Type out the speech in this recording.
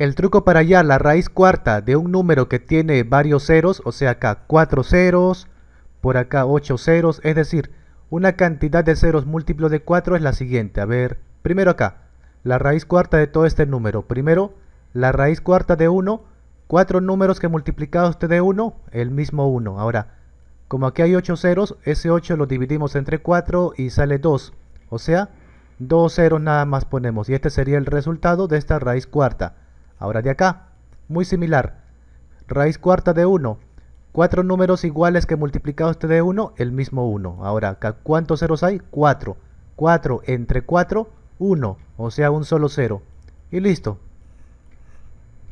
El truco para hallar la raíz cuarta de un número que tiene varios ceros, o sea acá 4 ceros, por acá 8 ceros, es decir, una cantidad de ceros múltiplo de 4 es la siguiente. A ver, primero acá, la raíz cuarta de todo este número. Primero, la raíz cuarta de 1, 4 números que multiplicados te de 1, el mismo 1. Ahora, como aquí hay 8 ceros, ese 8 lo dividimos entre 4 y sale 2. O sea, 2 ceros nada más ponemos y este sería el resultado de esta raíz cuarta. Ahora de acá, muy similar. Raíz cuarta de 1. Cuatro números iguales que multiplicado este de 1, el mismo 1. Ahora, ¿cuántos ceros hay? 4. 4 entre 4, 1. O sea, un solo 0, Y listo.